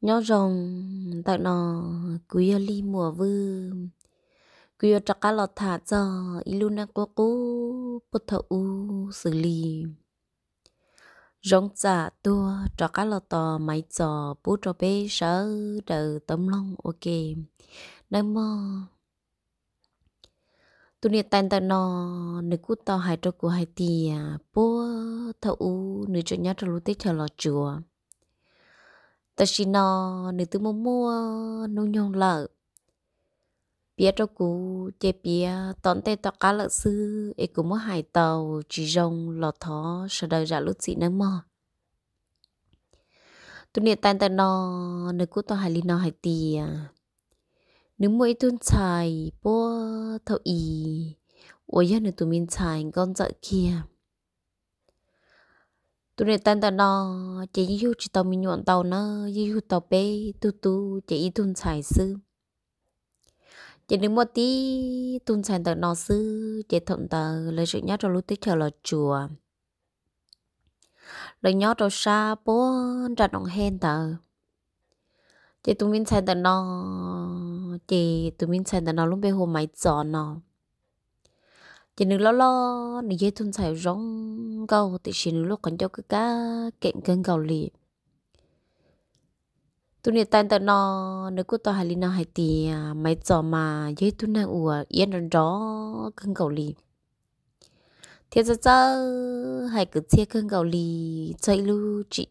nhớ rồng tại nó quý li mùa vư quý cho cá lọt thả cho iluna cố cố bút thợ u xử lý rồng giả tua cho cá lọt tò máy trò bú cho bé sợ đờ tấm lòng ok đang mơ tụi nè tan tan nó nửa cút tao hai trâu của hai tì bố thợ u nửa chỗ nhát trâu lú tết chờ lọt chùa ta chỉ nó nếu từ mua mua nông nhong lợ bia cho cú chế bia tón tê tọa cá lợ sư ấy cũng mua hải tàu chỉ rong lọt thó sợ đời ra lúc chị nắng mò tụi nè tan tan nó nếu cú tọa hải li nó hải tì à. nếu mỗi tuần xài bố thầu ý ôi yên nếu tù mình xài con vợ kia tôi nè tan tao nó chỉ yêu chỉ tao mình nhuận tao nè yêu tao bé tu tu chỉ yêu tuân xài sư chỉ đừng một tí tuân xài tao nó sư chỉ thằng tao lấy sự nhát rồi lúc tới chờ là chùa lời nhó rồi xa bố ra đồng hen tờ chị tụi mình xài tờ nó chị tụi mình xài tờ nó lúc bé hồ máy giò nó chỉ nữ lo lo nữ dây thun sài rong câu thì chỉ nữ lúc còn cho cái cá kiện cơn gầu lì tụi nữ tan tận nó nữ cứ hải hai lina hải tì à, mấy giờ mà dây thun nàng ủa yên rồi đó cơn gầu lì thế giờ giờ hải cứ chia cơn gầu lì chơi lu chị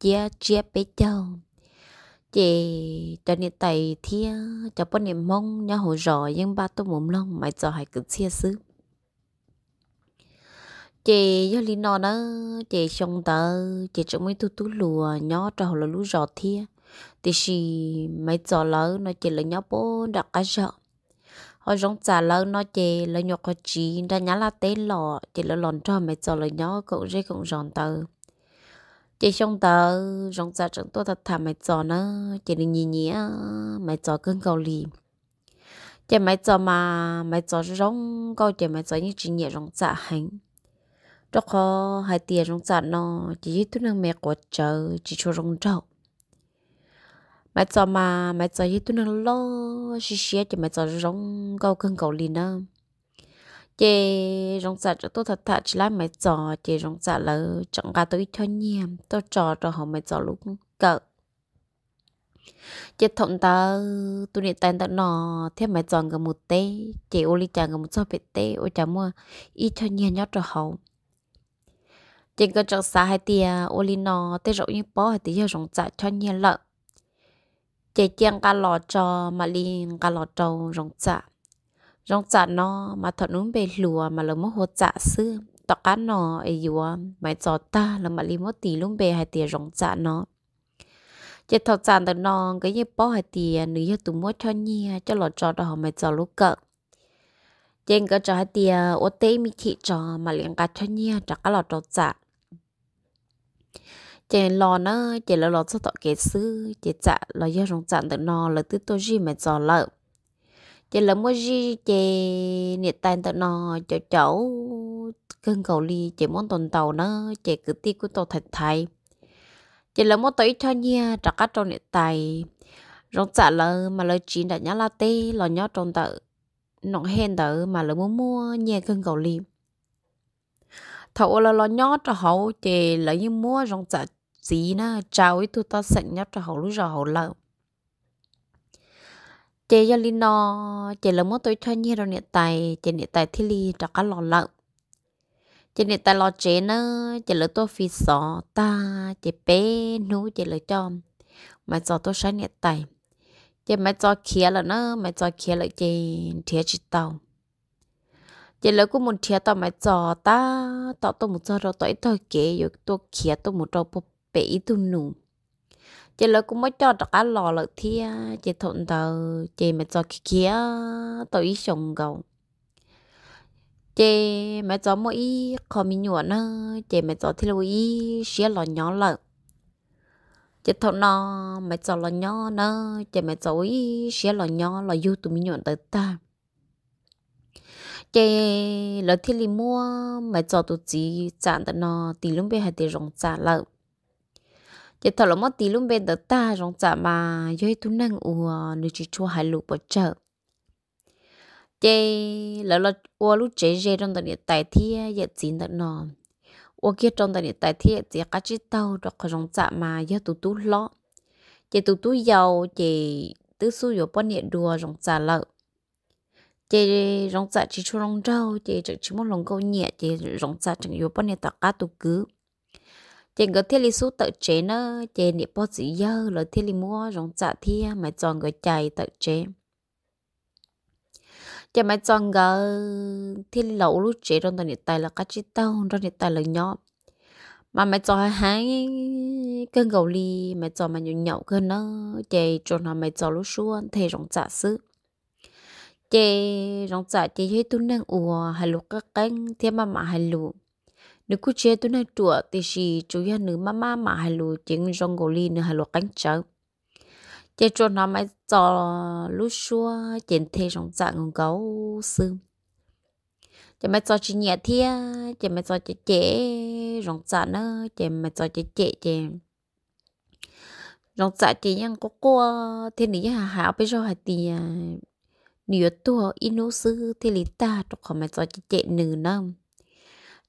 chia chia bé chồng chị cho nên tay thia cho bọn em mong nhau hồ rồi nhưng ba tôi muốn long mãi cho hải cứ chia xứ chị do lý nó đó chị xong tờ chị trong mấy tu tu lùa nhỏ trò là lú rọt thia thì xì mấy trò lỡ nó chị là nhỏ bố đặc cái sợ họ giống trả lỡ nó chị là nhỏ có chị ra nhá là tế lọ chị là lòn trò mấy trò là nhỏ cậu dây cậu ròn tờ chị xong tờ giống trả chẳng tôi thật thà mấy trò nó chị đừng nhì nhỉ mấy trò cơn cầu lì chị mấy trò mà mấy trò giống câu chị mấy trò như chị nhẹ giống trả hành đó có hai tiền trong sản nó chỉ tu năng mẹ của chờ chỉ cho rong trâu mẹ cho mà mẹ cho chỉ tu năng lo xí xí chỉ mẹ cho rong gâu cưng cầu lì nữa chị rong sản cho tôi thật thật chỉ là mẹ cho chị rong sản là chẳng cả tôi cho nhiệm tôi cho cho họ mẹ cho lúc cỡ chị thằng ta tụi này tiền ta nó thế mẹ chọn cái một tê chị ô ly chàng cái một số bể tê ô chả mua ít cho nhiên nhót cho hậu chỉ có chỗ xã hay thì ô li nó tới rộng như bó hay thì giờ rộng chạy cho nhiều lợ chỉ chiang cả lò cho mà li cả lò trâu rộng chạy rộng chạy nó mà thật đúng bề lùa mà lỡ mất hồ chạy xưa tọt cá nó ấy dùa mày cho ta là mà li mất tỷ luôn bề hay thì rộng chạy nó chỉ thật chạy từ nó cái như bó hay thì nữ như tụi mua cho nhiều cho lò trâu đó họ mày cho lúc cỡ trên cái trò hay thì ô tê mi chị trò mà liền cả cho nhiều trả cả lò trâu chạy chị lò nó chị lò lò cho tọt kế sư chị chả là do rong chả tự nò là tự tôi gì mà giò lợ chị là mua gì chị nhiệt tan tự nò cho cháu cơn cầu ly chị muốn tuần tàu nó chị cứ ti của tôi thật thay chị là muốn tới cho nha trả cắt trong nhiệt tài rong chả là mà lời chín đã nhá la tê lò nhó trong tự nọng hen tự mà lời muốn mua nhà cơn cầu ly thầu là lo nhỏ cho hậu chè lấy như mua rong chả gì na chào ấy tụi ta sẵn nhất cho hậu lúc giờ hậu lợ chè gia linh nó chè là mua tôi cho nhi rồi nhiệt tài chè nhiệt tài thi li cho cá lò lợ chè nhiệt tài lò chế nữa chè là tôi phi sọ ta chè bé nú chè là cho mà cho tôi sáng nhiệt tài chè mà cho khía là nữa mà cho khía là chè thiệt chỉ tàu giờ lỡ cũng muốn chia tao mà giò ta tao tao muốn cho rồi tao thôi kệ rồi tao kia tao muốn cho bố bé tao nụ giờ lỡ cũng mới cho đặc á lò lợ thia giờ thuận tao giờ mà cho kia kia tao ít sống gấu giờ mà cho mỗi không mi nhụa nữa giờ mà cho thì lâu ý xía lò nhỏ lợ giờ thọn nó mà cho lò nhỏ nữa giờ mà cho ý xía lò nhỏ lò youtube mi nhụa tới ta cái lỡ thì lì mua mày cho tụi chị chạm được nó tí luôn bên hay tí rong chả lợ chỉ thằng lắm tí luôn bên được ta rong chả mà dưới tụi năng u nữ chỉ chua hai lụ bỏ chợ cái lỡ lỡ u lúc chế chế trong tụi tài thi giờ chín được nó u kia trong tụi tài thi chỉ cá chỉ tàu rồi có rong chả mà giờ tụi tụi lọ chỉ tụi tụi giàu chỉ tứ su rồi bao nhiêu đùa rong chả lợ chị rong dạ chỉ cho rong rau chị chỉ chỉ một lòng câu nhẹ chị rong dạ chẳng yêu bao nhiêu tạc cả tụ cứ chị có thể lý số tự chế nữa, chị nị bao gì giờ rồi thể lý mua rong dạ thì mà chọn người chạy tự chế chị mà chọn người thể lý lẩu lúc chế rồi nị tài là cá chi tao rồi nị tài là nhỏ mà mẹ cho hai cơn gầu ly mẹ cho mà nhậu nhậu cơn nó chị cho nó mẹ cho lúc xuống thì rong dạ xứ chị rong trả chị thấy tôi đang ủa hà lục các cánh thế mà mà hà lục nếu cứ chơi tôi đang chùa thì chỉ chủ yếu nữ mama mà hà lục chính rong gò li nữa hà lục cánh chở chị cho nó mới cho lúc xưa chị thấy rong trả ngon gấu sương chị mới cho chị nhẹ thia chị mới cho chị trẻ rong trả nữa chị mới cho chị trẻ chị rong trả chị nhang có cô thế này hà hảo bây giờ hà tiền nếu tua inu sư thì lý ta trong khó mà cho chị chị nữ nâm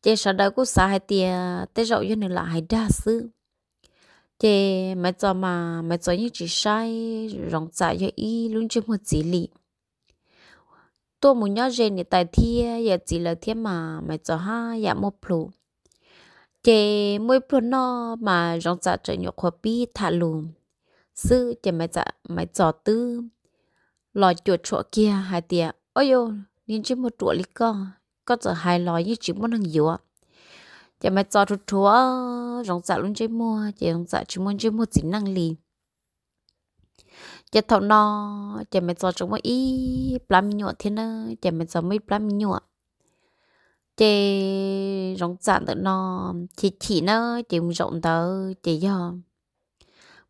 chị sợ đời của xã hai tia tế rậu cho nữ là hai đa sư chị mà cho mà mà cho như chỉ sai rộng rãi cho y luôn chưa một chỉ lý tôi muốn nhớ rằng thì tại thi giờ chỉ là thế mà mà cho ha giờ một plu chị mỗi plu nó mà rộng rãi cho nhiều khoa bi thả lùm sư chị mà cho mà cho tư lò chuột chỗ kia hai tia ôi yo nên chỉ một chuột lì co có giờ hai lò như chỉ một hàng dừa, ạ chả mà cho chuột chúa rong dạ luôn chơi mua chỉ rong dạ chỉ muốn chơi mua chỉ năng lì chả thọ no chả mà cho chúng mới ít plam nhựa thế nữa chả mà cho mới plam nhựa chị rong sản tự no, chị chỉ nó chị rộng tớ chị do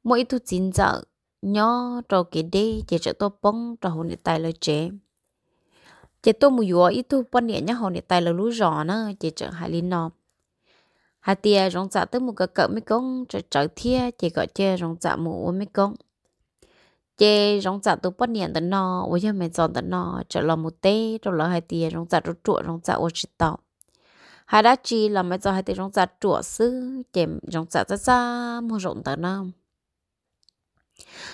mỗi thứ chín giờ nhỏ trò kì đi chỉ cho tôi bông trò hồ để tài lời chế chỉ tôi mù dùa ít thu bông nhẹ nhá hồn để tài lời lú rõ nữa chỉ cho hai lý nọ hai tia rong dạ tới một cái cỡ mấy con trở trở thia chỉ gọi chơi rong dạ mù uống mấy con chế rong dạ tôi bông nhẹ tới nọ uống cho mày giòn tới nọ trở lò một tê rồi lò hai tia rong dạ rốt chuột rong dạ uống chỉ tao hai đã chi là mày cho hai tia rong dạ chuột sư chèm rong dạ ra ra mua rộng tới năm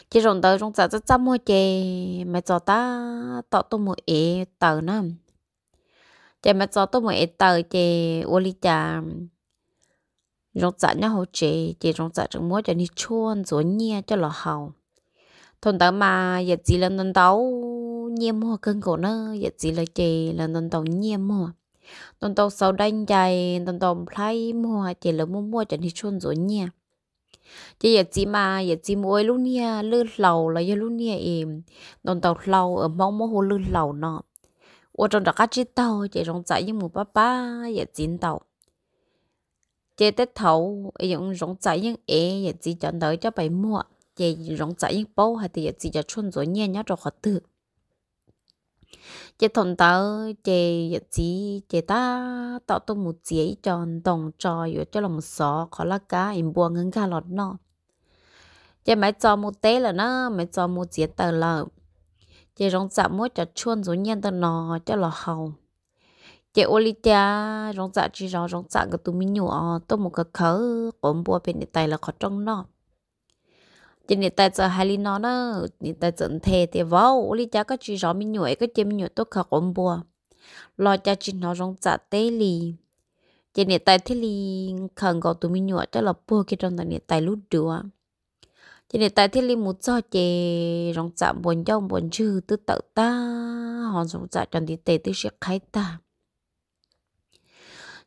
chỉ rồng tới chúng ta rất chăm mua chè mẹ cho ta tạo tôi mua ế tờ nè chè mẹ cho tôi mua ế tờ chè ô li chà chúng ta nhá hồ chè chè rồng dạ chẳng mua cho đi chuôn rồi nhẹ cho lò hầu thôn tới mà giờ chỉ lần nâng tàu nhia mua cân cổ nữa giờ chỉ là chè là nâng tàu nhia mua tông tàu sau đánh chạy tông tàu play mua chỉ là mua mua cho đi chuôn rồi nhia chị giờ chị mà giờ chị mua luôn nha lư lầu là giờ lúc nia em đồng tàu lầu ở mong mong hồ lư lầu nọ ô trong đó các chị tàu chị trong chạy với một papa giờ chín tàu chị tết thầu dùng rong chạy những e giờ chị chọn đợi cho bảy mua chị rong chạy những bao hay thì giờ chị cho chôn rồi nhẹ nhá cho khó tự chị thằng tớ chị giờ chị chị ta tao tôi một chị tròn đồng trò rồi cho lòng sọ khó là cá em buồn ngưng cả lọt nọ. chị mày cho một té là nó mày cho một chị tờ là chị rong dạ mỗi chả chuôn rồi nhân tờ nọ cho là hầu chị ô li Olivia rong dạ chỉ rõ rong dạ cái tụi mình nhỏ tôi một cái khớ cũng bùa bên tay là khó trong nó chỉ nên tại giờ hai lý nó nó nên tại giờ thề thì vào lý cha có chỉ rõ mình nhồi cái chỉ mình nhồi tốt khá ổn bùa lo cha chỉ nó rong chả tê lì chỉ nên tại thế lì khẩn gọi tụi mình nhồi cho là bùa cái trong tại nên tại lút đùa chỉ nên tại thế lì một giờ chỉ rong chả buồn cho buồn chư tự tự ta họ rong chả trong đi tê tự sẽ khai ta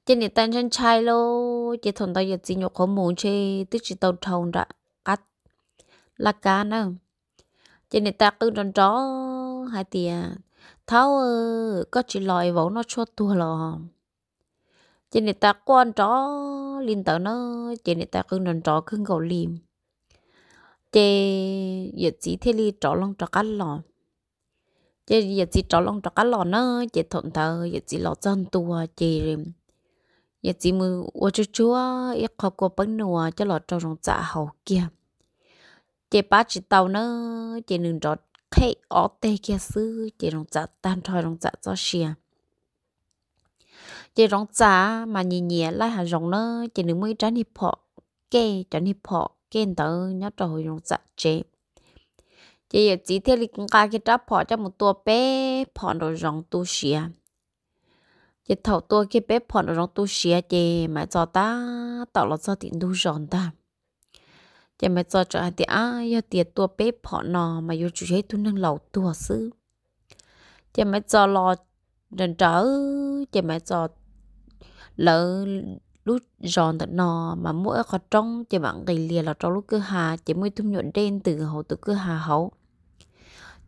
chỉ nên tại chân trai lô chỉ thằng tao giờ chỉ nhồi có muốn chơi tức chỉ tao thâu ra là cá nè trên nên ta cứ đón chó hai tiền tháo ờ, có chỉ lòi vỗ nó cho tua lò trên nên ta quan chó liên tờ nó trên nên ta cứ đón chó cứ gầu lim trên giờ chỉ thế li chó long trọ cá lò trên giờ chỉ chó long trọ cá lò nó trên thuận thờ giờ chỉ lò chân tua trên giờ chỉ mưa ô chúa chúa ít khó của bánh nùa cho lò trọ rong dạ hậu kia chị ba chị tàu nó chị đừng trọt khi ở tê kia sư chị rong dạ tan thôi rong dạ cho xìa chị rong dạ mà nhì nhẹ lại hà rong nó chị đừng mới tránh hiệp họ kê tránh hiệp họ kê tớ nhớ cho rong dạ chế chị giờ chỉ theo lịch ca cái tráp họ cho một tua bé họ đồ rong tu xìa chị thầu tua cái bé họ đồ rong tu xìa chị mà cho ta tạo lo cho tiền tu rong ta giờ mà cho cho anh thì à giờ tiệt tua bếp họ nò mà giờ chủ yếu tôi nâng lẩu tua sư giờ mà cho lo đần trở giờ mà cho lỡ lúc giòn thật nò mà mỗi khó trong giờ bạn gầy lìa là trong lúc cứ hà giờ mới thum nhuận đen từ hậu từ cứ hà hậu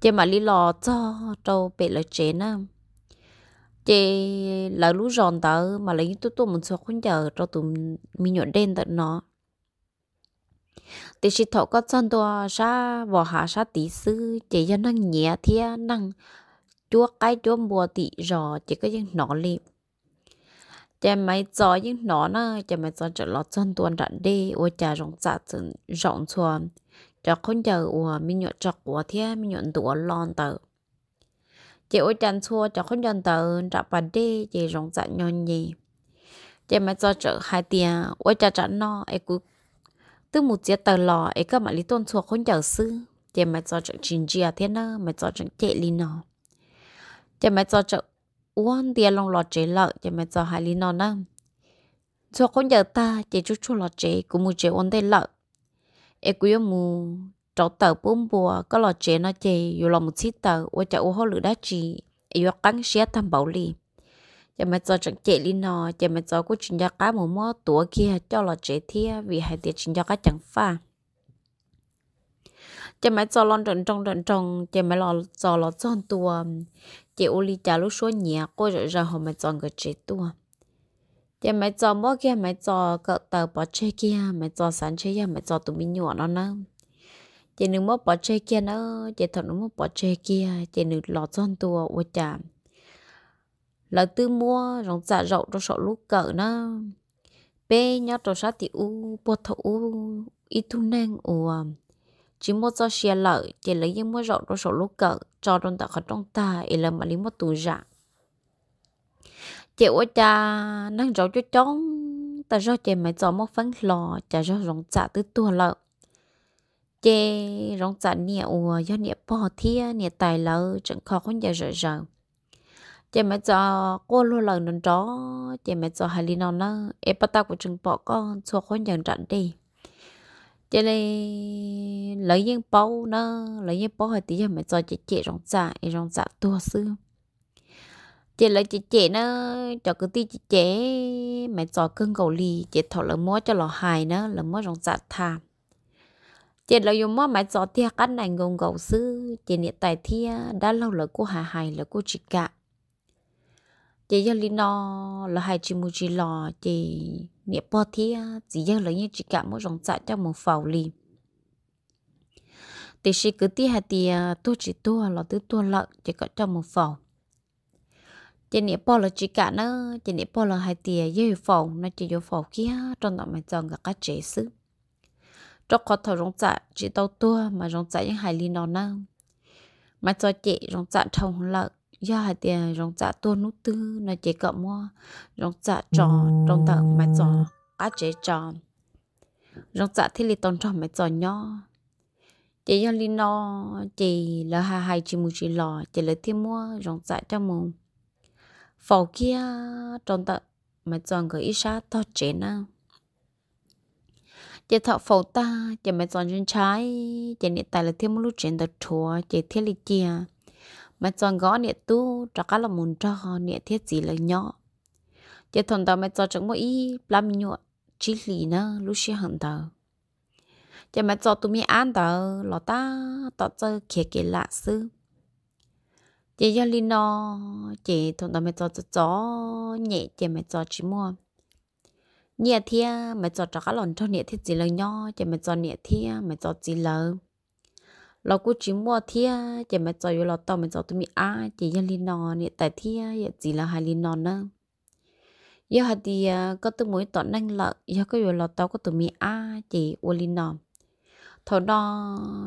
giờ mà lý lo cho trâu bé là chế nè chị lỡ lúc giòn tớ mà lấy tôi tôi muốn cho con chờ cho tụi mình nhuận đen tận nọ thì chỉ thọ có chân đồ sa vỏ hạ sa tí sư chỉ cho nó nhẹ thiên năng chúa cái chúa mùa tị rò chỉ có những nó liệp chả mấy gió những nó nó chả mấy gió trở lọt chân tuần đã đi ô chả rộng dạ chân rộng xuân chả không chờ ô mình nhuận chọc của thia mình nhuận đũa lon tờ chị ô chăn xua chả không nhận tờ đã bà đi chị rộng dạ nhon gì chả mấy gió trở hai tiền ô chả chả no ai cuối từ một chiếc tờ lò ấy các bạn lý tôn thuộc không giờ sư chỉ mà cho trận chín chia thế nữa mà cho trận chạy lý nó chỉ mà cho trận uốn tiền lòng lò chế lợ chỉ mà cho hai lý nó nữa thuộc không giờ ta chỉ chút chút lò chế cũng một chế uốn tiền lợ ấy cũng mu trâu tờ bốn bùa có lò chế nó chế dù lòng một chiếc tờ qua chợ ô hô lửa đá chì ấy cắn xé thăm bảo liền chả mà cho chẳng chạy lên nó chả mà cho cô chỉnh cho cá mồm mó tuổi kia cho lo chạy thia vì hai tiệt chỉnh cho cá chẳng pha chả mà cho lon trần trong trần trong chả mà lo cho lo chọn tua chị ô li chả lúc số nhẹ cô rồi ra họ mà chọn cái chạy tua chả mà cho mó kia mà cho cái tờ bỏ chơi kia mà cho sáng chơi kia mà cho tụi mình nhỏ nó nè. chị nữ mó bỏ chơi kia nữa chị thật nữ mó bỏ chơi kia chị nữ lo chọn tua ô chả lỡ tư mua rong dạ rậu trong sọ lúc cỡ nó bé nhớ trong sát thì u bột thổ u ít thu nang u à. chỉ mua cho xe lợi chỉ lấy những mua rậu trong sọ lúc cỡ cho trong tạ khó trong ta ấy là mà lấy một tù dạ chị ôi cha năng rậu cho chóng ta rau chị mày cho một phấn lò cha rau rong dạ tứ tua lợi, chê rong dạ nè u do nè bò thiên nè tài lợi chẳng khó không giờ rồi rồi chị mẹ cho cô luôn lần lần đó chị mẹ cho hai linh nó em bắt tao của chừng bỏ con cho con nhận trận đi chị này lấy những bao nó lấy những bao hai tí cho mẹ cho chị chị rong giả em rong giả tua sư chị lấy chị chị nó cho cứ ti chị chị mẹ cho cưng cầu lì chị thọ là mua cho lò hài nó là mua rong giả thà chị lấy dùng mua mẹ cho thia cắt này ngồng cầu sư chị niệm tài thia đã lâu là cô hà hài là cô chị cả chỉ giờ linh nó là hai chị một chỉ lò chỉ nè bò thì chỉ giờ lấy như chị cả mỗi dòng chạy cho một phào li thì chỉ cứ tí hai tí tôi chỉ tôi là tôi tôi lợn chỉ có cho một phào chỉ nè bò là chị cả nữa chỉ nè bò là hai tí dưới phào nó chỉ vô phào kia trong đó mình chọn các chế xứ trong khoa thầu rong chạy chỉ tàu tua mà rong chạy những hai linh nó nâng mà cho chị rong chạy thông lợn giờ hạt tiền rong trả tuôn nút tư nó chỉ cọ mua rong trả trò rong tờ mà trò á chế trò rong trả thì lì tòn trò mà trò nhỏ chị giờ lì nó chị là hà hai chị mua chị lò chị lấy thêm mua rong trả cho mua phò kia rong tờ mà trò người ít xa to chế nào chị thọ phổ ta chị mẹ chọn trên trái chị niệm tài là thêm một lúc chuyện đợt chùa chị thiết lý chia mà chọn gõ nè tu cho cá là muốn cho nè thiết gì là nhỏ chỉ thằng tao mà cho chúng mỗi ý làm nhọ chỉ lì nữa lúc xí hận tao chỉ mà cho tụi mi ăn tao lọ ta tao chơi kia kia lạ sư chỉ do lì nó chỉ thằng tao mà cho cho chó nhẹ chỉ mà cho chỉ mua nhẹ thia mà cho cho cá lòn cho nhẹ thiết gì là nhỏ chỉ mà cho nhẹ thia mà cho gì lớn เรากูจิมัวเทียจะมาจอยเราต่อมาจอตัวมีอาจะยันลีนอนเนี่ยแต่เทียอย่าจีละหายลีนอนนะยาดีก็ตัวมวยต่อนั่งละยาก็อยู่เราต่อก็ตัวมีอาจีวลีนอนทอนอ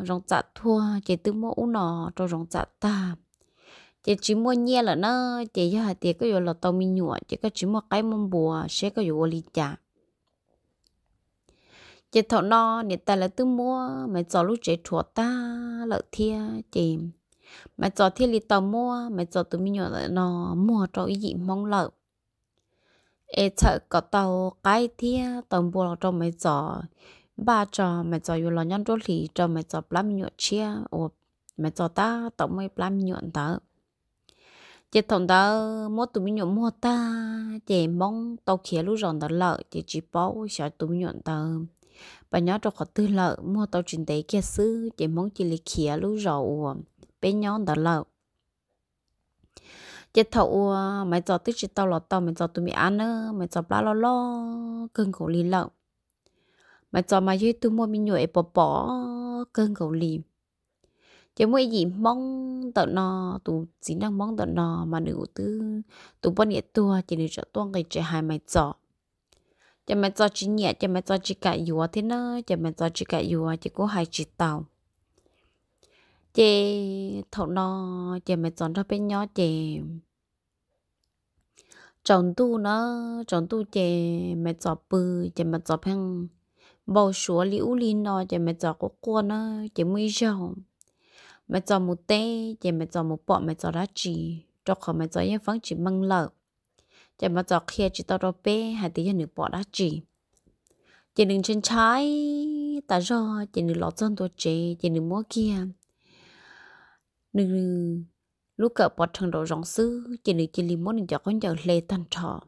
รองจัดทั่วจีตัวมัวอุนอจอรองจัดตาจีจิมัวเนี่ยละนะจียาดีก็อยู่เราต่อมีหนวดจีก็จิมัวไก่มุมบัวเชก็อยู่วลีจ่า chị thọ no nè ta là tư mua mày cho lúc chị thua ta lợi thia chị mày cho thiên lý tàu mua mày cho tụi mình nhỏ nó mua cho ý gì mong lợi ê sợ có tàu cái thia tàu mua cho mày cho ba cho mày cho yêu lo nhân đôi lì cho mày cho plam nhựa chia ồ mày cho ta tàu mày plam nhựa tớ chị thằng ta mua tụi mình nhộn mua ta chị mong tàu kia lúc rồng tớ lợi chị chỉ bảo sợ tụi mình nhộn tớ bà nhớ đâu có tư lợ mua tàu trình tế kia sư chỉ mong chỉ lì khía rõ rậu bé nhớ đó lợ chỉ thầu ờ, mày cho tư chỉ tàu lọt tàu mày cho tụi mày ăn nữa mày cho bla lo lo cưng khổ lì lợ mày cho mày với tụi mua mi nhụy bỏ bỏ cưng khổ lì chỉ mỗi gì mong tao nò tụ chỉ đang mong tao nò mà nữ tư tụ bọn nhẹ tua chỉ để cho tuông cái trẻ hai mày cho cho cho chị nhẹ cho cho chị cả dùa thế nó cho cho chị cả dùa chị cũng hay chị tàu chị thầu nó chị chọn cho bên nhỏ chị chọn tu nó chọn tu chị mẹ chọn bự chị chọn hàng bao số liễu linh nó chị chọn có con nó chị mới giàu mẹ chọn một té chị chọn một bọ mẹ chọn đá chỉ cho khỏi mẹ chọn những phẳng chỉ măng lợn chạy mà giọt kia chỉ tao đâu bé hai tí nữa bỏ đã chỉ chỉ đừng chân trái ta do chỉ đừng lọt chân tôi chế, chỉ đừng mua kia đừng lúc cậu bỏ thằng đồ rong sư chỉ đừng chỉ lì muốn đừng cho con giờ lê tan trò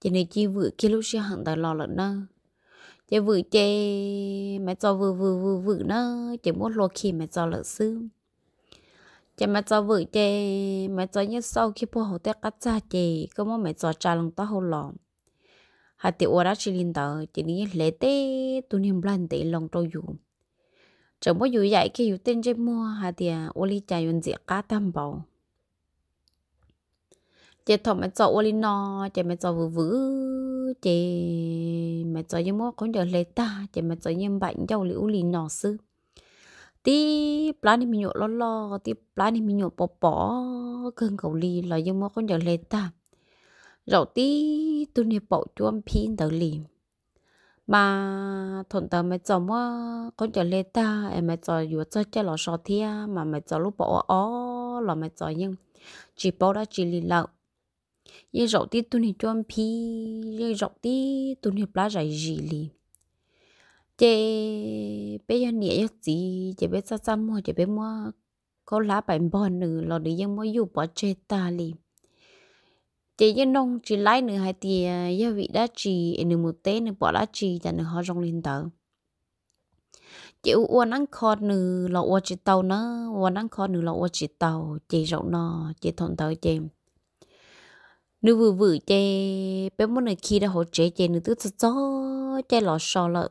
chỉ đừng chỉ vừa kia lúc xưa hàng ta lò lợn nơ chỉ vừa chế mẹ cho vừa vừa vừa vừa nơ chỉ muốn lo khi mẹ cho lợn sư chả mà cho vợ chè mà cho như sau khi bố hậu tết cắt ra chè có mà mẹ cho trà lòng tao hậu lòng hà tiểu ora chỉ linh tờ chỉ đi lễ tê tu niệm lan tê lòng trâu dù chẳng bao dù vậy khi dù tên chơi mua hà tiểu oli chả yun dịa cá tam bảo chè thọ mẹ cho oli no chè mẹ cho vừa vừa chè mẹ cho như mua con giờ lễ ta chè mẹ cho như bạn giàu liễu lì nọ sư tí plan mình nhổ lo lo tí plan mình nhổ bò bò cơn cầu lì là dương mà con giờ lệ ta rồi tí tôi nè bỏ chuông pin tới lì mà thuận tao mới chồng á con giờ lệ ta em mới cho vừa chơi chơi lò sò thia mà mới cho lúc bò ó là mới cho nhưng chỉ bò đã chỉ lì lợ nhưng rồi tí tôi nè chuông pin nhưng rồi tí tôi nè plan giải gì lì chị bây giờ nhẹ giờ gì chị bé sao sao mua chị bé mua có lá bánh bòn nữa, lò đi nhưng mua dù bỏ chê ta li chị giờ nông chị lái nữa, hai tì giờ eh, vị đã chị e nữ một té nữ bỏ lá chị cho nữ họ rong lên tờ chị uốn ăn kho nữ lò uốn chỉ tàu nữa, uốn ăn kho nữ lò uốn chỉ tàu chị rộng nọ, chị thọn tờ chị nữ vừa vừa chị bây muốn nữ khi đã hỗ trợ chị nữ tức cho chị lò sò lợi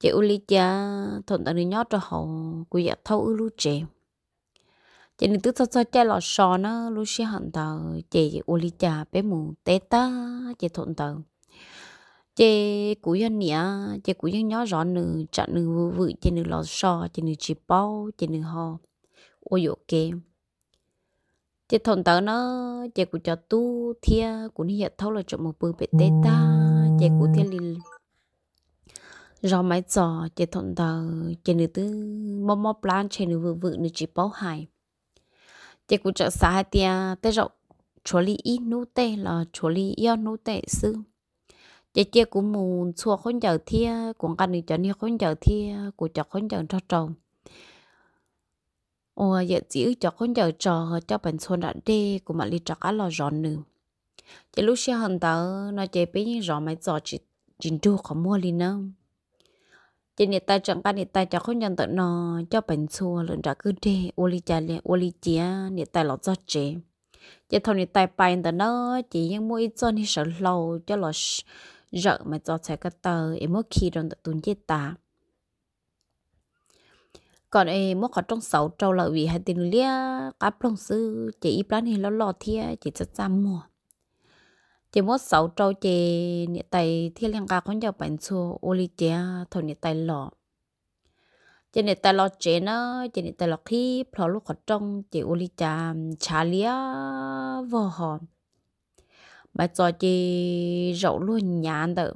chị u lý cha thuận ta đi nhót cho họ cứ giả thâu u lú chị chị nên tức sao cha lọ sò nó lú xí hẳn tờ chị u lý cha bé mù té ta chị thuận tờ chị cú dân nè chị cú dân nhót rõ nữ chặn nữ vự vự chị nữ lọ sò chị nữ chỉ bao chị nữ ho ôi dỗ kê chị thuận tờ nó chị cú cho tu thia cú đi giả thâu là chọn một bữa bé té ta chị cú thia liền rồi máy giò chỉ thuận tờ chỉ nữ tư mò mò plan chỉ nữ vừa vừa nữ chỉ bảo hại chỉ cũng chợ xã hai tia tới rộng, chỗ lý ít nút tệ là chỗ lý yêu nút tệ sư chỉ chỉ cũng muốn xua khốn giờ thia cũng cần nữ cho nữ khốn giờ thia của cho khốn giờ cho chồng ồ giờ chỉ cho khốn giờ trò cho bản xuân đã đê của mà lý cho cá lò rọn nữa chỉ lúc xưa hận tớ nó chỉ biết rõ máy giò chỉ chính trù khó mua liền không chỉ nè ta chẳng cái nè ta chẳng không nhận tận nó cho bệnh xua lượng ra cứ đi ô li chả liền ô li chia nè ta lọt ra chế chỉ thôi nè ta bệnh tận nó chỉ những mỗi cho nè sợ lâu cho lọ rợ mà cho xe cái tờ em mỗi khi rồi tụi chết ta còn em mỗi khó trong sáu trâu là vì hai tiền lia cá plong sư chỉ ít lắm thì nó lọt thia chỉ cho ra mua chỉ mất sáu trâu chè nị tay thiên liên ca con nhau bản xô ô li chè thôi nị tay lọ chỉ nị tay lọ chè nó chỉ nị tay lọ khi phở lúc khó trong chỉ ô li chà chả lia vò hòn mà cho chỉ rậu luôn nhàn đỡ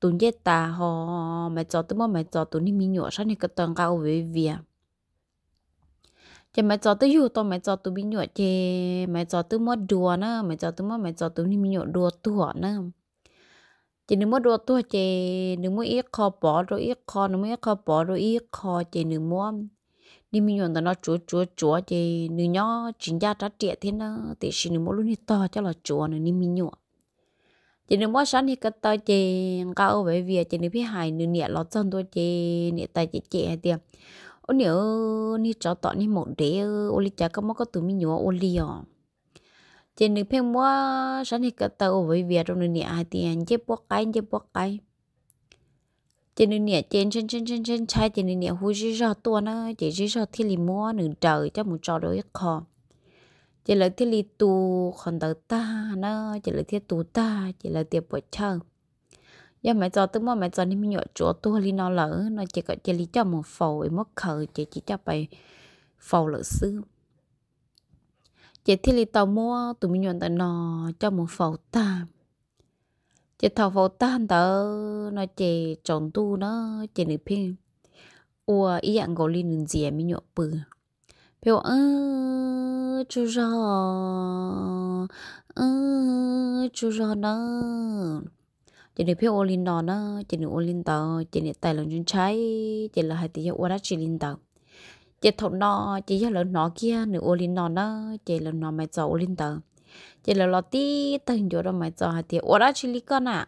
tụi chết ta họ mà cho tôi mà mà cho tụi ni mi nhọ sao này cái tầng cao về việc chỉ mày cho tới dù tao mày cho tụi bị nhọ chỉ mày cho tụi mất đùa nữa mày cho tụi mất mày cho tụi bị nhọ đùa tuổi nữa chỉ đừng mất đùa tuổi chỉ đừng mất ít khó bỏ rồi ít khó đừng mất ít khó bỏ rồi ít khó chỉ đừng mất đi mình nhọn tao nó chúa chúa chúa chỉ nữ nhỏ chính gia trả trẻ thế nó thì xin đừng mất luôn đi to cho là chúa nữa đi mình nhọn chỉ nếu mua sắm thì cái tao chị cao về việc chỉ nếu biết hài nếu nhẹ lót chân tôi chị nhẹ tay chị chị hay tiệm ô nè ni cho tọ ni một để ô li chả có mắc có tụi mi nhớ ô li à trên đường phèn mua sáng thì cả tàu với việc trong đường này ai tiền chế bóc cái chế bóc cái trên đường này trên trên trên trên trên chai trên đường này hú chỉ ra tua nó chỉ chỉ ra thiên lý mua nửa trời cho một trò đối khó chỉ là thiên lý tu còn tàu ta nó chỉ là thiên tu ta chỉ là tiệp bội chơi giờ mẹ cho tức mà mẹ cho nên mình nhớ chỗ tôi li nó lỡ nó chỉ có chỉ lý cho một phổi mất khờ chỉ chỉ cho bài phổi lỡ xứ chỉ thì lý tàu mua tụi mình nhận tại nó cho một phổi ta chỉ thầu phổi ta tớ nó chỉ chọn tu nó chỉ được phim ủa ý anh gọi li nửa gì mình nhớ bự biểu ơ chú rò ơ chú rò nó chỉ để phiêu olin đó nó chỉ để olin tờ chỉ để tài lần chúng trái chỉ là hai tỷ giờ ora chỉ linh tờ chỉ thấu nó chỉ giờ lớn nó kia nửa olin nó nó chỉ là nó mày cho olin tờ chỉ là lo tí tình hình đó mày cho hai tỷ ora chỉ li con à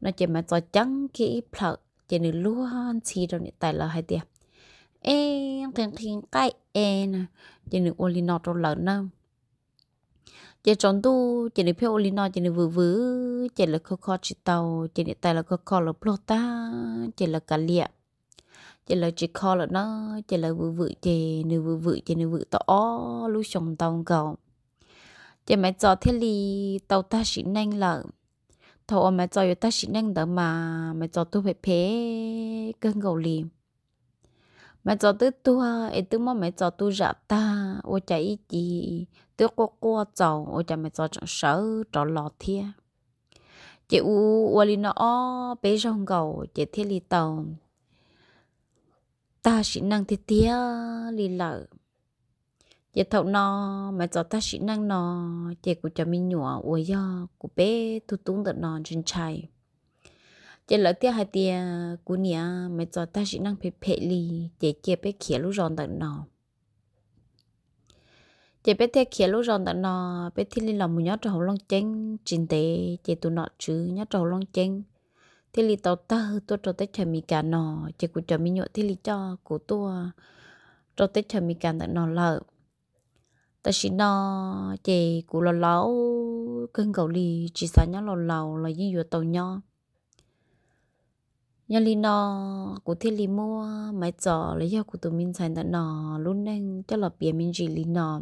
nó chỉ mày cho trắng kỹ phở chỉ nửa luôn chỉ rồi nửa tài là hai tỷ em thằng thiên cái em chỉ nửa olin nó rồi lớn không chị chọn tu chị đi phiêu lino chị đi vừ vừ chị là khó khó chị tàu chị đi tài là khó khó là plot ta chị là cà liệt chị là chị khó là nó chị là vừ vừ chị nữ vừ vừ chị nữ vừ tỏ lúc chồng tàu cầu chị mẹ cho thế li tàu ta chỉ nhanh là thầu mẹ cho ta chỉ nhanh đó mà mẹ cho tu phải phê cơn gầu liền mẹ cho tư tu ha ấy tư mà mẹ cho tu dạ ta ô chả ý gì tư cô cô cháu ô chả mẹ cho chẳng sợ cho lọ thia chị u ô li nó bé rong gầu chị thiết li tàu ta sĩ năng thiết tia li lợ chị thậu nó mẹ cho ta chỉ năng nó chị cũng cho mình nhủa ô yo cũng bé tu tung được nó trên chai chỉ lỡ tiếc hai tia cú nia mày cho ta chỉ năng phê phê li chỉ kia bé khía lúc ròn tận nò chỉ bé thế khía lúc ròn tận nò bé thi li lòng mù nhớ trầu long chênh trình tế chỉ tu nọ chứ nhớ trầu long chênh thi li tàu ta tôi trầu tết chờ mi cả nò chỉ cú chờ mi nhọ thi li cho cú tua trầu tết chờ mi cả tận nò lợ ta chỉ nò chỉ cú lo lão cân cầu li chỉ sáng nhớ lo lão là gì vừa tàu nhau nhà li nó cụ thể li mua máy giỏ lấy cho cụ tụi mình xài tận nó luôn nên cho là bia mình chỉ li nó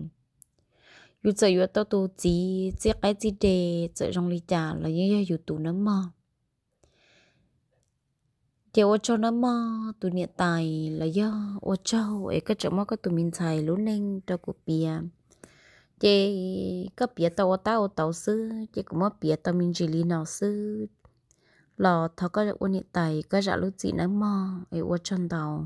dù giờ dù tao tụ chỉ chỉ cái gì để giờ trong li trả là như dù tụ nó mà, thì ô cho nó mà tụi nhà tài là do ô cho ấy cái chỗ mà cái tụi mình xài luôn nên cho cụ bia chị cái bia tao tao tao sư chị cũng mất bia tao mình chỉ li nó sư lò thọ có được ôn nhiệt tài có dạ lúc gì nắng mò ấy uất chân đầu